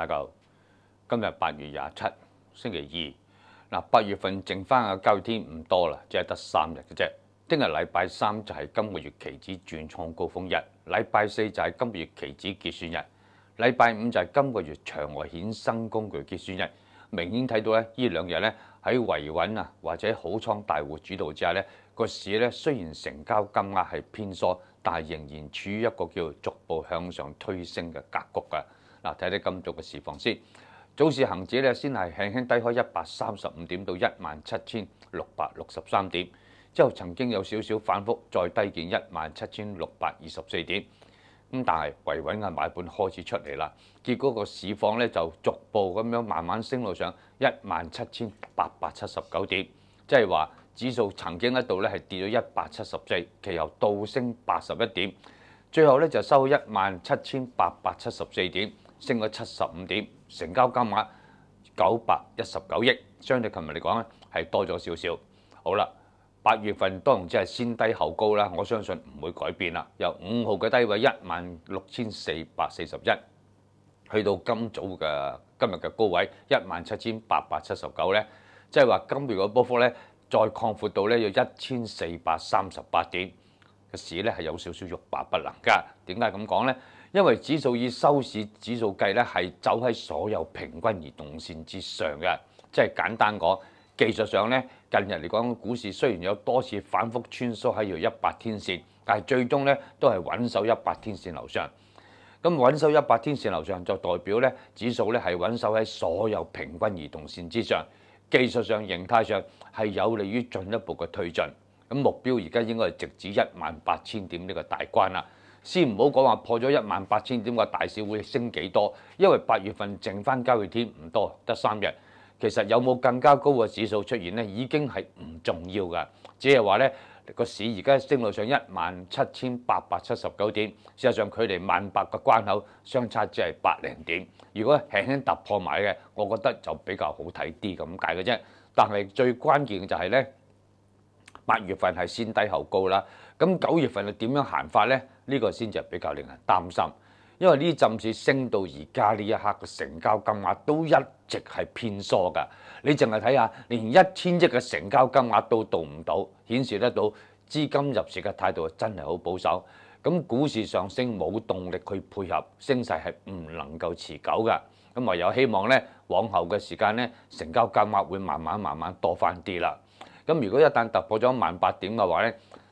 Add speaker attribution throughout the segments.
Speaker 1: 大家好，今日八月廿七，星期二。嗱，八月份剩翻嘅交易天唔多啦，只系得三日嘅啫。聽日禮拜三就係今個月期指轉创高峰日，禮拜四就係今個月期指結算日，禮拜五就係今個月场外衍生工具結算日。明顯睇到咧，呢兩日咧喺維穩啊或者好倉大户主導之下咧，個市咧雖然成交金額係偏縮，但係仍然處於一個叫逐步向上推升嘅格局㗎。嗱，睇睇今早嘅市況先。早市行指咧，先係輕輕低開一百三十五點到一萬七千六百六十三點，之後曾經有少少反覆，再低見一萬七千六百二十四點。咁但係維穩嘅買盤開始出嚟啦，結果個市況咧就逐步咁樣慢慢升到上一萬七千八百七十九點，即係話指數曾經一度咧係跌咗一百七十四，其後倒升八十一點，最後咧就收一萬七千八百七十四點。升咗七十五點，成交金額九百一十九億，相對琴日嚟講咧係多咗少少。好啦，八月份當然只係先低後高啦，我相信唔會改變啦。由五號嘅低位一萬六千四百四十一，去到今早嘅今日嘅高位一萬七千八百七十九咧，即係話今月嘅波幅咧再擴闊到咧要一千四百三十八點個市咧係有少少欲罷不能㗎。點解咁講咧？因為指數以收市指數計咧，係走喺所有平均移動線之上嘅。即係簡單講，技術上咧，近日嚟講，股市雖然有多次反覆穿梭喺佢一百天線，但係最終咧都係穩守一百天線樓上。咁穩守一百天線樓上就代表咧，指數咧係穩守喺所有平均移動線之上。技術上、形態上係有利于進一步嘅推進。咁目標而家應該係直指一萬八千點呢個大關啦。先唔好講話破咗一萬八千點個大市會升幾多，因為八月份剩翻交易天唔多，得三日。其實有冇更加高嘅指數出現咧，已經係唔重要噶。只係話咧個市而家升到上一萬七千八百七十九點，事實上距離萬八嘅關口相差只係百零點。如果輕輕突破埋嘅，我覺得就比較好睇啲咁解嘅啫。但係最關鍵嘅就係咧，八月份係先低後高啦。咁九月份係點樣行法咧？呢個先至比較令人擔心，因為呢陣市升到而家呢一刻嘅成交金額都一直係偏疏㗎。你淨係睇下，連一千億嘅成交金額都到唔到，顯示得到資金入市嘅態度真係好保守。咁股市上升冇動力去配合升勢，係唔能夠持久㗎。咁唯有希望咧，往後嘅時間咧，成交金額會慢慢慢慢多翻啲啦。咁如果一旦突破咗萬八點嘅話咧，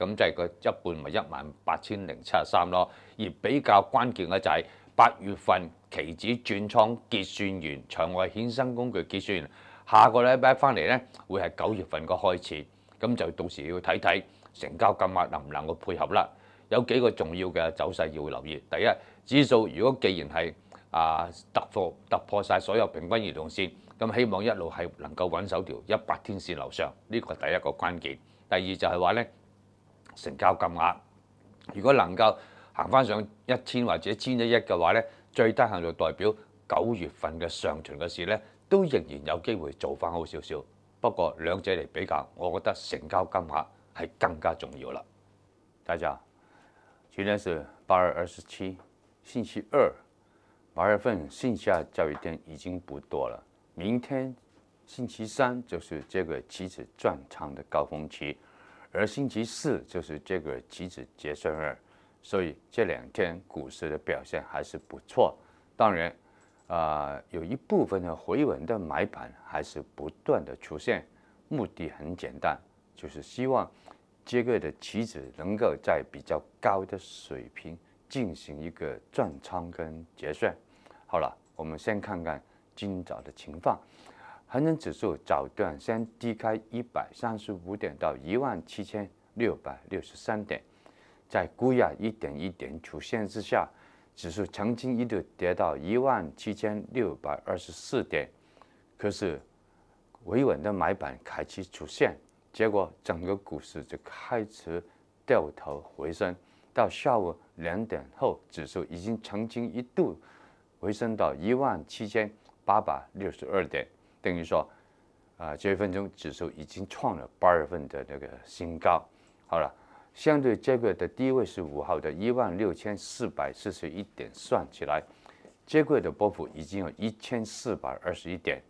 Speaker 1: 咁就係個一半咪一萬八千零七十三咯，而比較關鍵嘅就係八月份期指轉倉結算完，向外衍生工具結算完，下個禮拜翻嚟咧會係九月份個開始，咁就到時要睇睇成交金額能唔能夠配合啦。有幾個重要嘅走勢要留意，第一指數如果既然係啊突破突破曬所有平均移動線，咁希望一路係能夠揾手條一百天線樓上，呢個第一個關鍵。第二就係話咧。成交金額如果能夠行翻上一千或者千一億嘅話咧，最低限度代表九月份嘅上旬嘅事咧，都仍然有機會做翻好少少。不過兩者嚟比較，我覺得成交金額係更加重要啦。大家，今天是八月二十七，星期二，八月份线下交易天已經不多了。明天星期三就是這個期指轉场嘅高峰期。而星期四就是这个期指结算日，所以这两天股市的表现还是不错。当然，啊，有一部分的回稳的买盘还是不断的出现，目的很简单，就是希望这个的期指能够在比较高的水平进行一个转仓跟结算。好了，我们先看看今早的情况。恒生指数早段先低开一百三十五点到一万七千六百六十三点，在估压一点一点出现之下，指数曾经一度跌到一万七千六百二十四点，可是维稳的买板开始出现，结果整个股市就开始掉头回升，到下午两点后，指数已经曾经一度回升到一万七千八百六十二点。等于说，啊，九月份中指数已经创了八月份的那个新高。好了，相对这个的低位是五号的一万六千四百四十一点，算起来这个的波幅已经有一千四百二十一点。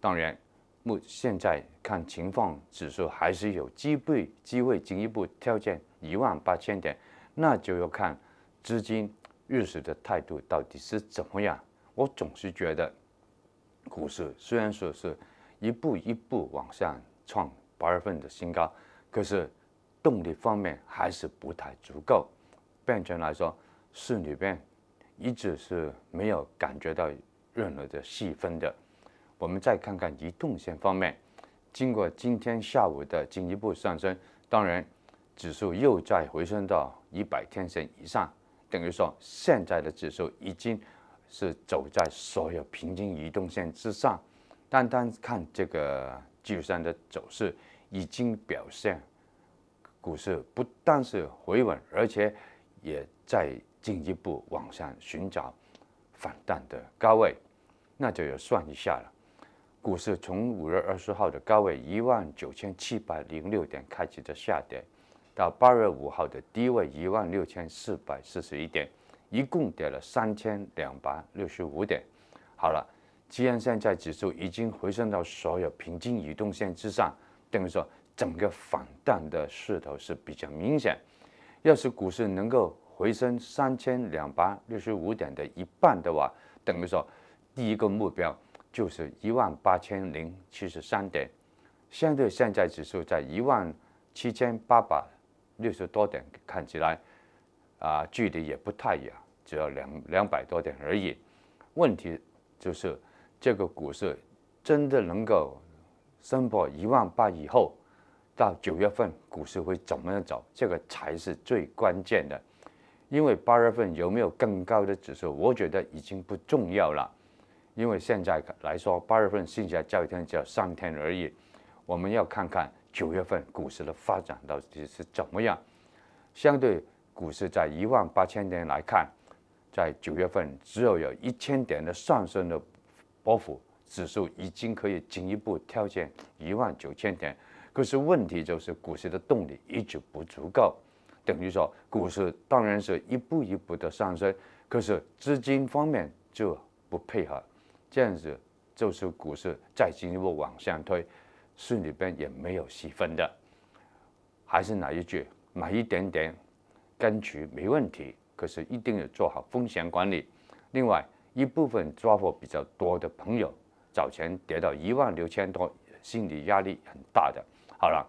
Speaker 1: 当然，目现在看情况，指数还是有机会机会进一步跳见一万八千点，那就要看资金入市的态度到底是怎么样。我总是觉得。股市虽然说是一步一步往上创八月份的新高，可是动力方面还是不太足够。变成来说，市里边一直是没有感觉到任何的细分的。我们再看看移动线方面，经过今天下午的进一步上升，当然指数又在回升到一百天线以上，等于说现在的指数已经。是走在所有平均移动线之上。单单看这个技术上的走势，已经表现股市不但是回稳，而且也在进一步往上寻找反弹的高位。那就要算一下了，股市从五月二十号的高位一万九千七百零六点开启的下跌，到八月五号的低位一万六千四百四十一点。一共跌了三千两百六十五点。好了，既然现在指数已经回升到所有平均移动线之上，等于说整个反弹的势头是比较明显。要是股市能够回升三千两百六十五点的一半的话，等于说第一个目标就是一万八千零七十三点。相对现在指数在一万七千八百六十多点，看起来啊距离也不太远。只要两两百多点而已，问题就是这个股市真的能够升破一万八以后，到九月份股市会怎么样走？这个才是最关键的，因为八月份有没有更高的指数，我觉得已经不重要了，因为现在来说，八月份剩下交易一天只要三天而已，我们要看看九月份股市的发展到底是怎么样。相对股市在一万八千点来看。在九月份，只有有一千点的上升的波幅，指数已经可以进一步跳见一万九千点。可是问题就是股市的动力一直不足够，等于说股市当然是一步一步的上升，可是资金方面就不配合，这样子就是股市再进一步往上推，市里边也没有细分的，还是那一句买一点点，跟取没问题。可是一定要做好风险管理。另外一部分抓获比较多的朋友，早前跌到一万六千多，心理压力很大的。好了，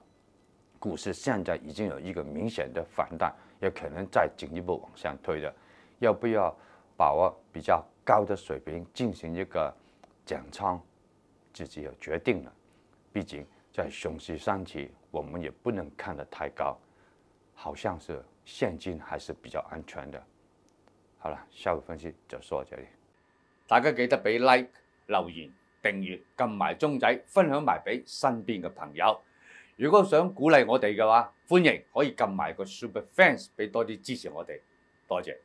Speaker 1: 股市现在已经有一个明显的反弹，也可能再进一步往上推的。要不要把握比较高的水平进行一个减仓，自己要决定了。毕竟在熊市上期，我们也不能看得太高，好像是。现金还是比较安全的。好了，下午分析就到这里。大家记得俾 like、留言、订阅、揿埋钟仔、分享埋俾身边嘅朋友。如果想鼓励我哋嘅话，欢迎可以揿埋个 super fans 俾多啲支持我哋。多谢。